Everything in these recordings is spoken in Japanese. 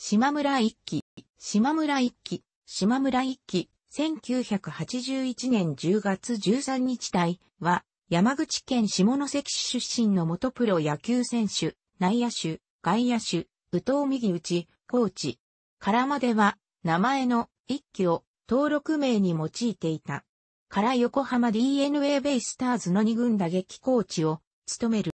島村一揆、島村一揆、島村一揆、1981年10月13日隊は、山口県下関市出身の元プロ野球選手、内野手、外野手、宇藤右内、コーチ、からまでは、名前の一揆を登録名に用いていた。から横浜 DNA ベイスターズの二軍打撃コーチを務める。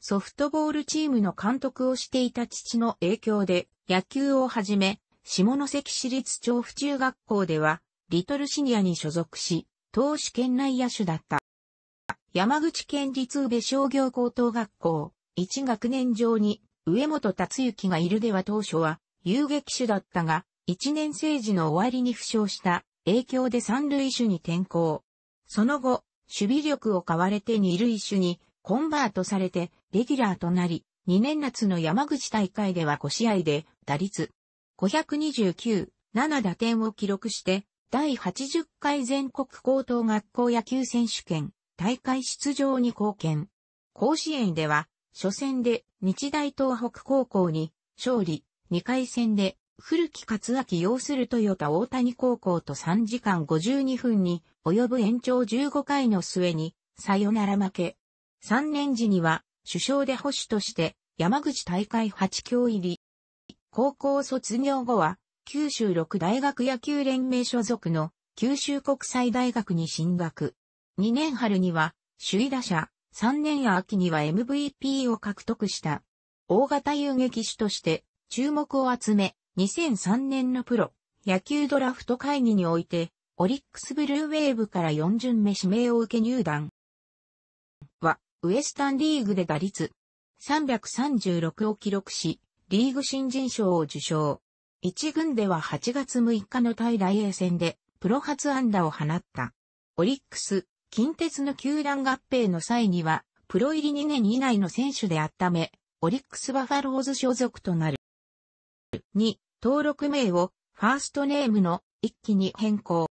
ソフトボールチームの監督をしていた父の影響で、野球をはじめ、下関市立調布中学校では、リトルシニアに所属し、投手県内野手だった。山口県立宇部商業高等学校、1学年上に、上本達之がいるでは当初は、遊撃手だったが、1年生時の終わりに負傷した影響で三塁手に転向。その後、守備力を買われて二塁手にコンバートされて、レギュラーとなり、2年夏の山口大会では5試合で、打率529、7打点を記録して、第80回全国高等学校野球選手権大会出場に貢献。甲子園では、初戦で日大東北高校に勝利、2回戦で古木勝明要する豊田大谷高校と3時間52分に及ぶ延長15回の末に、さよなら負け、3年時には、首相で保守として山口大会八強入り。高校卒業後は、九州六大学野球連盟所属の九州国際大学に進学。2年春には、首位打者、3年秋には MVP を獲得した。大型遊撃手として注目を集め、2003年のプロ野球ドラフト会議において、オリックスブルーウェーブから4巡目指名を受け入団。は、ウエスタンリーグで打率336を記録し、リーグ新人賞を受賞。一軍では8月6日の対大英戦で、プロ初安打を放った。オリックス、近鉄の球団合併の際には、プロ入り2年以内の選手であっため、オリックスバファローズ所属となる。2、登録名を、ファーストネームの、一気に変更。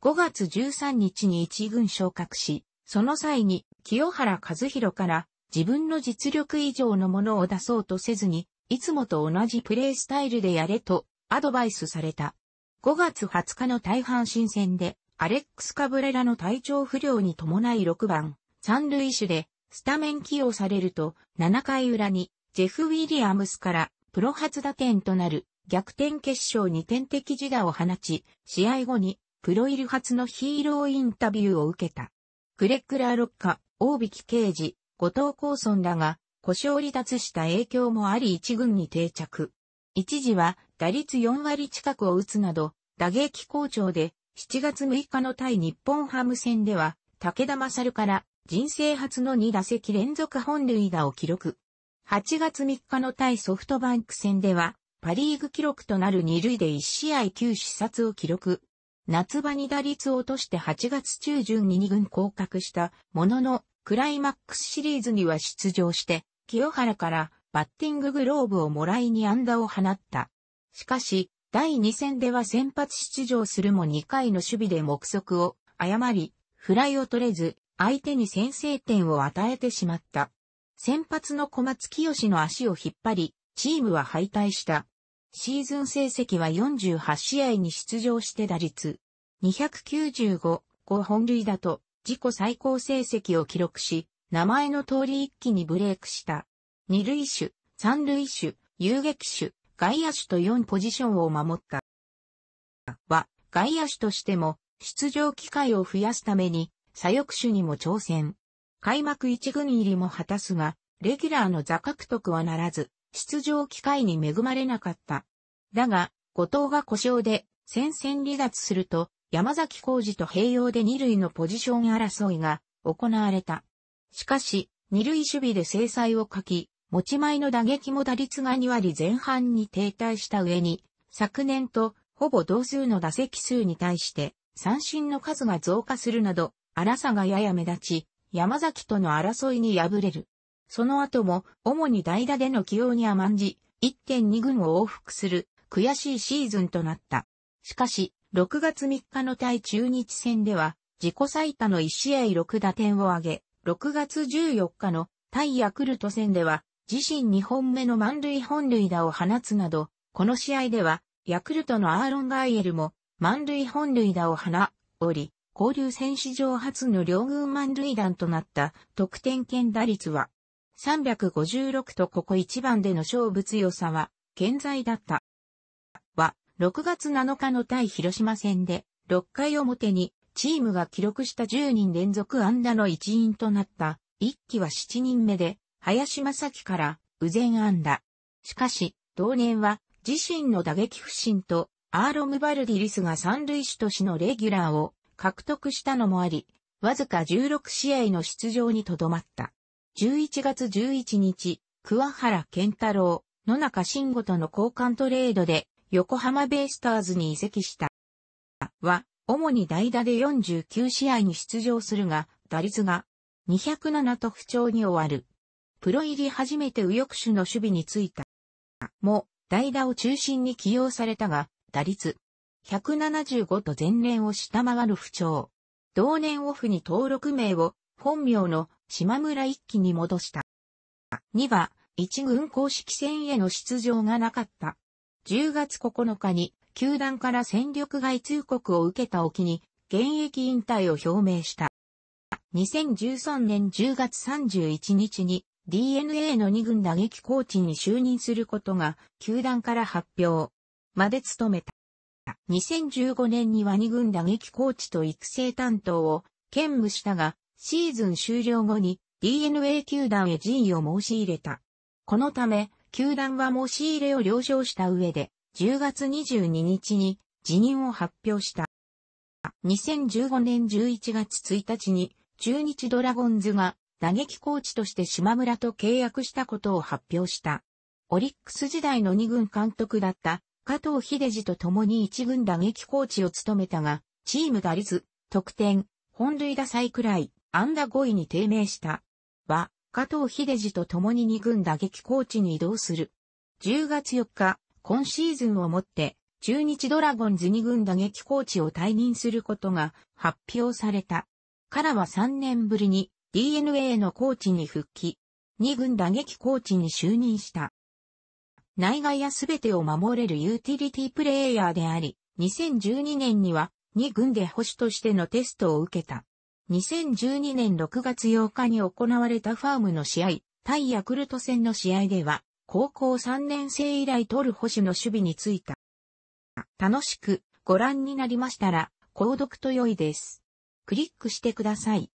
5月13日に1軍昇格し、その際に、清原和弘から自分の実力以上のものを出そうとせずに、いつもと同じプレイスタイルでやれとアドバイスされた。5月20日の大半新戦で、アレックス・カブレラの体調不良に伴い6番、三塁手で、スタメン起用されると、7回裏に、ジェフ・ウィリアムスから、プロ初打点となる、逆転決勝2点的自打を放ち、試合後に、プロイル初のヒーローインタビューを受けた。クレックラー六カ、大引刑事、後藤高村らが、故障離脱した影響もあり一軍に定着。一時は打率4割近くを打つなど、打撃好調で、7月6日の対日本ハム戦では、武田勝から人生初の2打席連続本塁打を記録。8月3日の対ソフトバンク戦では、パリーグ記録となる2塁で1試合9視察を記録。夏場に打率を落として8月中旬に2軍降格したものの、クライマックスシリーズには出場して、清原からバッティンググローブをもらいに安打を放った。しかし、第2戦では先発出場するも2回の守備で目測を誤り、フライを取れず、相手に先制点を与えてしまった。先発の小松清の足を引っ張り、チームは敗退した。シーズン成績は48試合に出場して打率295、5本塁打と自己最高成績を記録し、名前の通り一気にブレイクした。二塁手、三塁手、遊撃手、外野手と4ポジションを守った。は、外野手としても出場機会を増やすために左翼手にも挑戦。開幕一軍入りも果たすが、レギュラーの座獲得はならず、出場機会に恵まれなかった。だが、後藤が故障で戦線離脱すると、山崎浩二と併用で二塁のポジション争いが行われた。しかし、二塁守備で制裁を書き、持ち前の打撃も打率が2割前半に停滞した上に、昨年とほぼ同数の打席数に対して三振の数が増加するなど、荒さがやや目立ち、山崎との争いに敗れる。その後も、主に代打での起用に甘んじ、1.2軍を往復する、悔しいシーズンとなった。しかし、6月3日の対中日戦では、自己最多の1試合6打点を挙げ、6月14日の対ヤクルト戦では、自身2本目の満塁本塁打を放つなど、この試合では、ヤクルトのアーロン・ガイエルも、満塁本塁打を放、おり、交流戦史上初の両軍満塁弾となった得点圏打率は、356とここ一番での勝負強さは、健在だった。は、6月7日の対広島戦で、6回表に、チームが記録した10人連続安打の一員となった、一期は7人目で、林正樹から、右前安打。しかし、同年は、自身の打撃不振と、アーロムバルディリスが三塁手としのレギュラーを獲得したのもあり、わずか16試合の出場にとどまった。11月11日、桑原健太郎、野中慎吾との交換トレードで、横浜ベイスターズに移籍した。は、主に代打で49試合に出場するが、打率が207と不調に終わる。プロ入り初めて右翼手の守備についた。も、代打を中心に起用されたが、打率175と前年を下回る不調。同年オフに登録名を本名の島村一騎に戻した。2は、一軍公式戦への出場がなかった。10月9日に、球団から戦力外通告を受けた沖に、現役引退を表明した。2013年10月31日に、DNA の2軍打撃コーチに就任することが、球団から発表。まで務めた。2015年には2軍打撃コーチと育成担当を兼務したが、シーズン終了後に DNA 球団へ辞意を申し入れた。このため、球団は申し入れを了承した上で、10月22日に辞任を発表した。2015年11月1日に中日ドラゴンズが打撃コーチとして島村と契約したことを発表した。オリックス時代の2軍監督だった加藤秀治と共に1軍打撃コーチを務めたが、チーム打率、得点、本塁打最くらい、安打5位に低迷した。は、加藤秀治と共に2軍打撃コーチに移動する。10月4日、今シーズンをもって、中日ドラゴンズ2軍打撃コーチを退任することが発表された。からは3年ぶりに DNA のコーチに復帰。2軍打撃コーチに就任した。内外やすべてを守れるユーティリティプレイヤーであり、2012年には2軍で保守としてのテストを受けた。2012年6月8日に行われたファームの試合、対ヤクルト戦の試合では、高校3年生以来取る保守の守備についた。楽しくご覧になりましたら、購読と良いです。クリックしてください。